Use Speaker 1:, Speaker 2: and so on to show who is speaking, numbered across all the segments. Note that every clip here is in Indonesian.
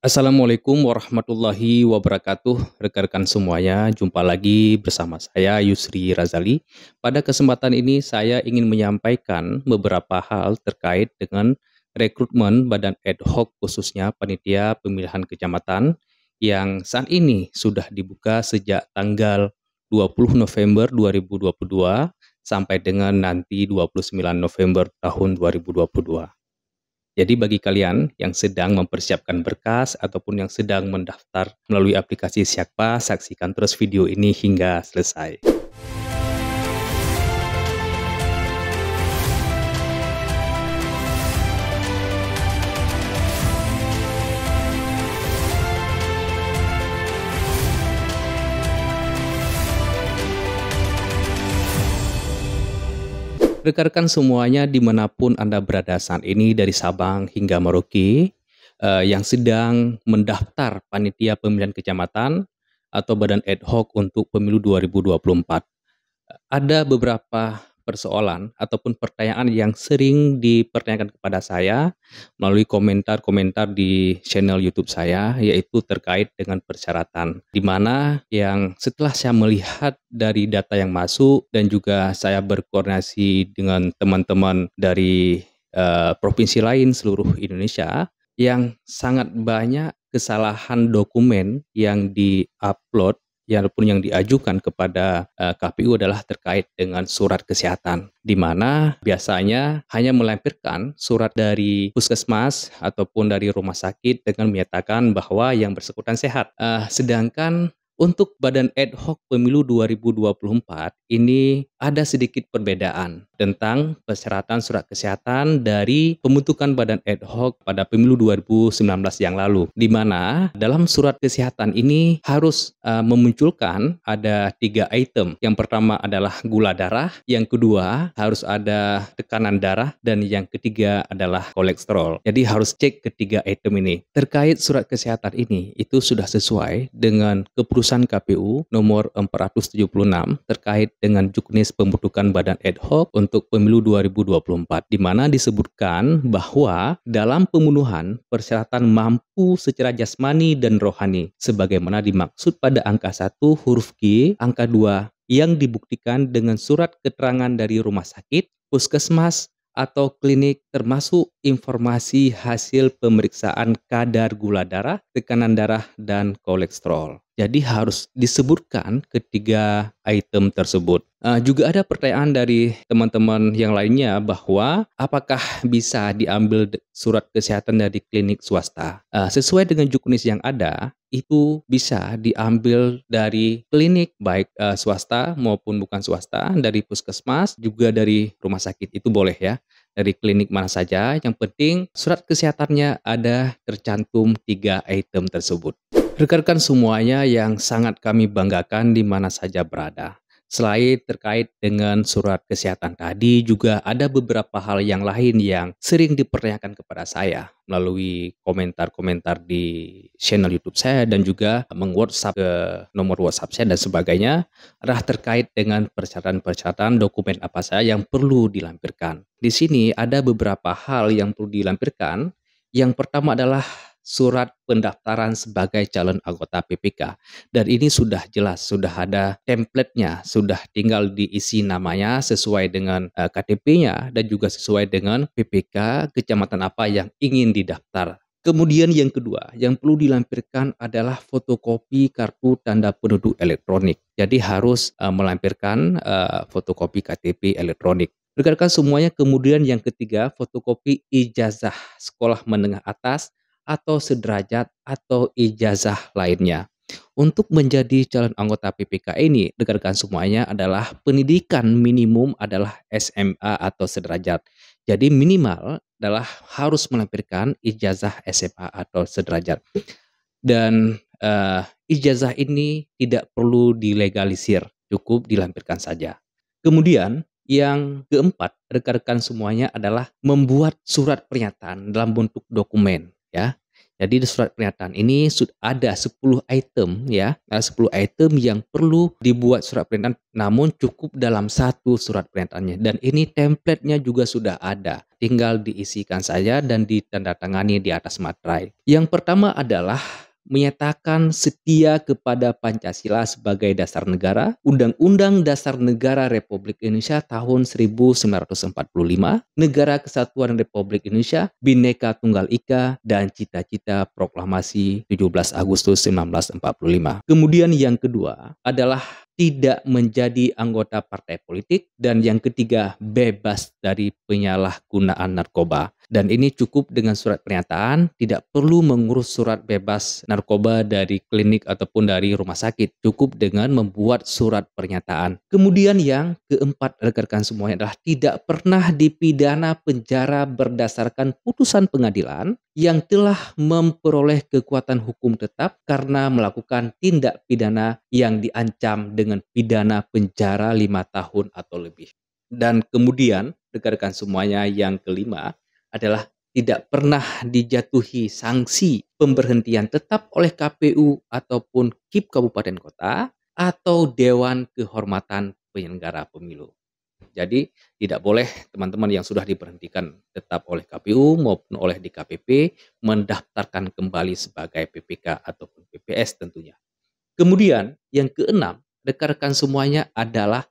Speaker 1: Assalamualaikum warahmatullahi wabarakatuh, rekan-rekan semuanya. Jumpa lagi bersama saya Yusri Razali. Pada kesempatan ini saya ingin menyampaikan beberapa hal terkait dengan rekrutmen badan ad hoc khususnya panitia pemilihan kecamatan yang saat ini sudah dibuka sejak tanggal 20 November 2022 sampai dengan nanti 29 November tahun 2022. Jadi bagi kalian yang sedang mempersiapkan berkas ataupun yang sedang mendaftar melalui aplikasi Siakpa, saksikan terus video ini hingga selesai. rekan-rekan semuanya dimanapun Anda berada saat ini dari Sabang hingga Merauke eh, yang sedang mendaftar panitia pemilihan kecamatan atau badan ad hoc untuk pemilu 2024. Ada beberapa persoalan ataupun pertanyaan yang sering dipertanyakan kepada saya melalui komentar-komentar di channel YouTube saya yaitu terkait dengan persyaratan di mana yang setelah saya melihat dari data yang masuk dan juga saya berkoordinasi dengan teman-teman dari uh, provinsi lain seluruh Indonesia yang sangat banyak kesalahan dokumen yang diupload walaupun yang diajukan kepada uh, eh, KPU adalah terkait dengan surat kesehatan di mana biasanya hanya melampirkan surat dari puskesmas ataupun dari rumah sakit dengan menyatakan bahwa yang bersangkutan sehat. Uh, sedangkan untuk Badan Ad Hoc Pemilu 2024 ini ada sedikit perbedaan tentang persyaratan surat kesehatan dari pembentukan badan ad hoc pada pemilu 2019 yang lalu di mana dalam surat kesehatan ini harus uh, memunculkan ada tiga item yang pertama adalah gula darah yang kedua harus ada tekanan darah dan yang ketiga adalah kolesterol jadi harus cek ketiga item ini terkait surat kesehatan ini itu sudah sesuai dengan keputusan KPU nomor 476 terkait dengan juknis teknis pembentukan badan ad hoc untuk pemilu 2024, di mana disebutkan bahwa dalam pembunuhan persyaratan mampu secara jasmani dan rohani, sebagaimana dimaksud pada angka 1 huruf G, angka 2 yang dibuktikan dengan surat keterangan dari rumah sakit, puskesmas, atau klinik termasuk informasi hasil pemeriksaan kadar gula darah, tekanan darah, dan kolesterol. Jadi harus disebutkan ketiga item tersebut. Uh, juga ada pertanyaan dari teman-teman yang lainnya bahwa apakah bisa diambil surat kesehatan dari klinik swasta? Uh, sesuai dengan juknis yang ada, itu bisa diambil dari klinik baik uh, swasta maupun bukan swasta, dari puskesmas juga dari rumah sakit itu boleh ya. Dari klinik mana saja, yang penting surat kesehatannya ada tercantum tiga item tersebut. Rekan-rekan semuanya yang sangat kami banggakan di mana saja berada. Selain terkait dengan surat kesehatan tadi, juga ada beberapa hal yang lain yang sering dipertanyakan kepada saya melalui komentar-komentar di channel YouTube saya dan juga meng-WhatsApp ke nomor WhatsApp saya dan sebagainya adalah terkait dengan persyaratan-persyaratan dokumen apa saya yang perlu dilampirkan. Di sini ada beberapa hal yang perlu dilampirkan. Yang pertama adalah surat pendaftaran sebagai calon anggota PPK. Dan ini sudah jelas, sudah ada templatenya sudah tinggal diisi namanya sesuai dengan eh, KTP-nya dan juga sesuai dengan PPK kecamatan apa yang ingin didaftar. Kemudian yang kedua, yang perlu dilampirkan adalah fotokopi kartu tanda penduduk elektronik. Jadi harus eh, melampirkan eh, fotokopi KTP elektronik. rekan semuanya, kemudian yang ketiga, fotokopi ijazah sekolah menengah atas atau sederajat atau ijazah lainnya. Untuk menjadi calon anggota PPK ini, rekan-rekan semuanya adalah pendidikan minimum adalah SMA atau sederajat. Jadi minimal adalah harus melampirkan ijazah SMA atau sederajat. Dan uh, ijazah ini tidak perlu dilegalisir, cukup dilampirkan saja. Kemudian yang keempat, rekan-rekan semuanya adalah membuat surat pernyataan dalam bentuk dokumen ya. Jadi di surat pernyataan ini sudah ada 10 item ya, ada nah, 10 item yang perlu dibuat surat pernyataan namun cukup dalam satu surat pernyataannya dan ini template-nya juga sudah ada. Tinggal diisikan saja dan ditandatangani di atas materai. Yang pertama adalah menyatakan setia kepada Pancasila sebagai dasar negara, Undang-Undang Dasar Negara Republik Indonesia tahun 1945, Negara Kesatuan Republik Indonesia, Bhinneka Tunggal Ika, dan cita-cita proklamasi 17 Agustus 1945. Kemudian yang kedua adalah tidak menjadi anggota partai politik dan yang ketiga bebas dari penyalahgunaan narkoba. Dan ini cukup dengan surat pernyataan, tidak perlu mengurus surat bebas narkoba dari klinik ataupun dari rumah sakit. Cukup dengan membuat surat pernyataan. Kemudian yang keempat rekan-rekan semuanya adalah tidak pernah dipidana penjara berdasarkan putusan pengadilan yang telah memperoleh kekuatan hukum tetap karena melakukan tindak pidana yang diancam dengan pidana penjara lima tahun atau lebih. Dan kemudian, rekan-rekan semuanya yang kelima, adalah tidak pernah dijatuhi sanksi pemberhentian tetap oleh KPU ataupun KIP Kabupaten Kota atau Dewan Kehormatan Penyelenggara Pemilu. Jadi tidak boleh teman-teman yang sudah diberhentikan tetap oleh KPU maupun oleh DKPP mendaftarkan kembali sebagai PPK ataupun PPS tentunya. Kemudian yang keenam, rekan-rekan semuanya adalah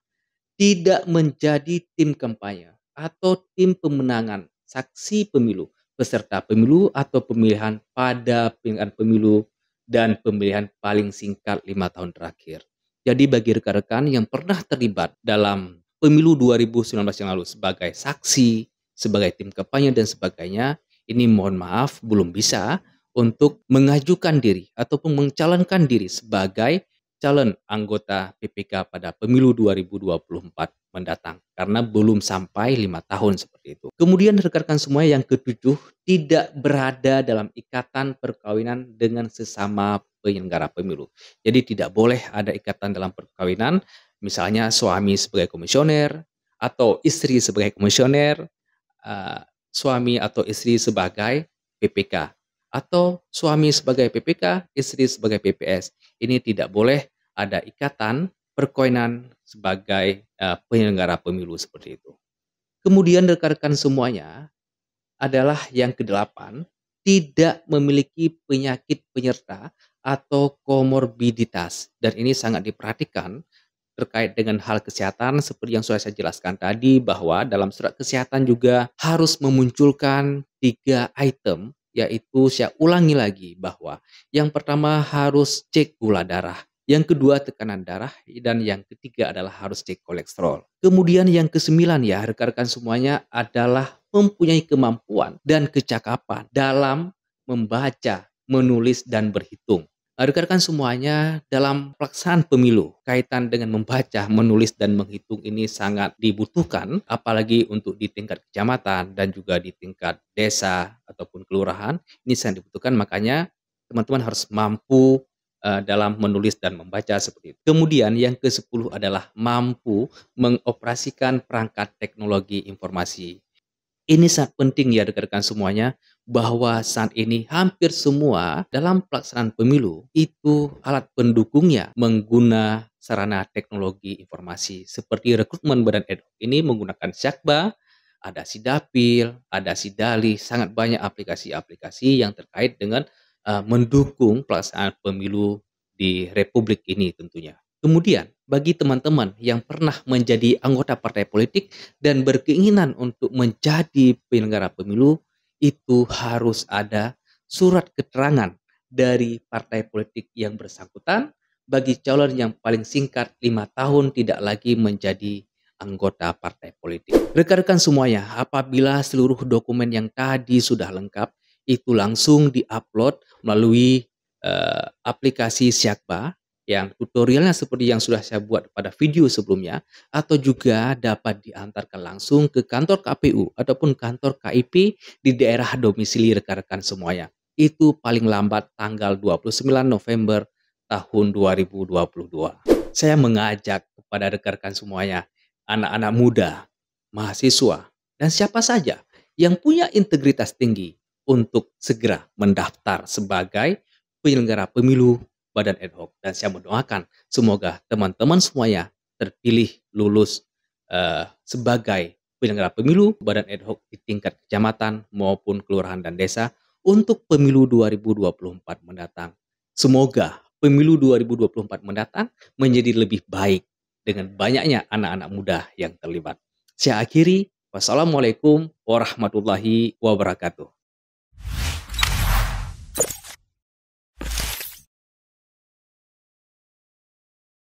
Speaker 1: tidak menjadi tim kampanye atau tim pemenangan saksi pemilu, peserta pemilu atau pemilihan pada pilihan pemilu dan pemilihan paling singkat lima tahun terakhir. Jadi bagi rekan-rekan yang pernah terlibat dalam pemilu 2019 yang lalu sebagai saksi, sebagai tim kampanye dan sebagainya, ini mohon maaf belum bisa untuk mengajukan diri ataupun mencalonkan diri sebagai calon anggota PPK pada pemilu 2024 mendatang karena belum sampai lima tahun seperti itu. Kemudian rekan-rekan semua yang ketujuh tidak berada dalam ikatan perkawinan dengan sesama penyelenggara pemilu. Jadi tidak boleh ada ikatan dalam perkawinan, misalnya suami sebagai komisioner atau istri sebagai komisioner, uh, suami atau istri sebagai PPK atau suami sebagai PPK, istri sebagai PPS. Ini tidak boleh ada ikatan perkoinan sebagai uh, penyelenggara pemilu seperti itu. Kemudian rekan-rekan semuanya adalah yang kedelapan tidak memiliki penyakit penyerta atau komorbiditas dan ini sangat diperhatikan terkait dengan hal kesehatan seperti yang sudah saya jelaskan tadi bahwa dalam surat kesehatan juga harus memunculkan tiga item yaitu saya ulangi lagi bahwa yang pertama harus cek gula darah yang kedua tekanan darah dan yang ketiga adalah harus cek kolesterol. Kemudian yang kesembilan ya rekan-rekan semuanya adalah mempunyai kemampuan dan kecakapan dalam membaca, menulis dan berhitung. Nah, rekan-rekan semuanya dalam pelaksanaan pemilu, kaitan dengan membaca, menulis, dan menghitung ini sangat dibutuhkan, apalagi untuk di tingkat kecamatan dan juga di tingkat desa ataupun kelurahan, ini sangat dibutuhkan, makanya teman-teman harus mampu Eh, dalam menulis dan membaca seperti itu. Kemudian yang ke-10 adalah mampu mengoperasikan perangkat teknologi informasi. Ini sangat penting ya rekan-rekan semuanya bahwa saat ini hampir semua dalam pelaksanaan pemilu itu alat pendukungnya menggunakan sarana teknologi informasi seperti rekrutmen badan ad hoc ini menggunakan Syakba, ada Sidapil, ada Sidali, sangat banyak aplikasi-aplikasi yang terkait dengan uh, mendukung pelaksanaan pemilu di republik ini tentunya. Kemudian, bagi teman-teman yang pernah menjadi anggota partai politik dan berkeinginan untuk menjadi penyelenggara pemilu, itu harus ada surat keterangan dari partai politik yang bersangkutan bagi calon yang paling singkat lima tahun tidak lagi menjadi anggota partai politik. Rekan-rekan semuanya, apabila seluruh dokumen yang tadi sudah lengkap, itu langsung diupload melalui uh, aplikasi Syakba yang tutorialnya seperti yang sudah saya buat pada video sebelumnya atau juga dapat diantarkan langsung ke kantor KPU ataupun kantor KIP di daerah domisili rekan-rekan semuanya. Itu paling lambat tanggal 29 November tahun 2022. Saya mengajak kepada rekan-rekan semuanya, anak-anak muda, mahasiswa, dan siapa saja yang punya integritas tinggi untuk segera mendaftar sebagai penyelenggara pemilu badan ad hoc dan saya mendoakan semoga teman-teman semuanya terpilih lulus uh, sebagai penyelenggara pemilu badan ad hoc di tingkat kecamatan maupun kelurahan dan desa untuk pemilu 2024 mendatang. Semoga pemilu 2024 mendatang menjadi lebih baik dengan banyaknya anak-anak muda yang terlibat. Saya akhiri, wassalamualaikum warahmatullahi wabarakatuh.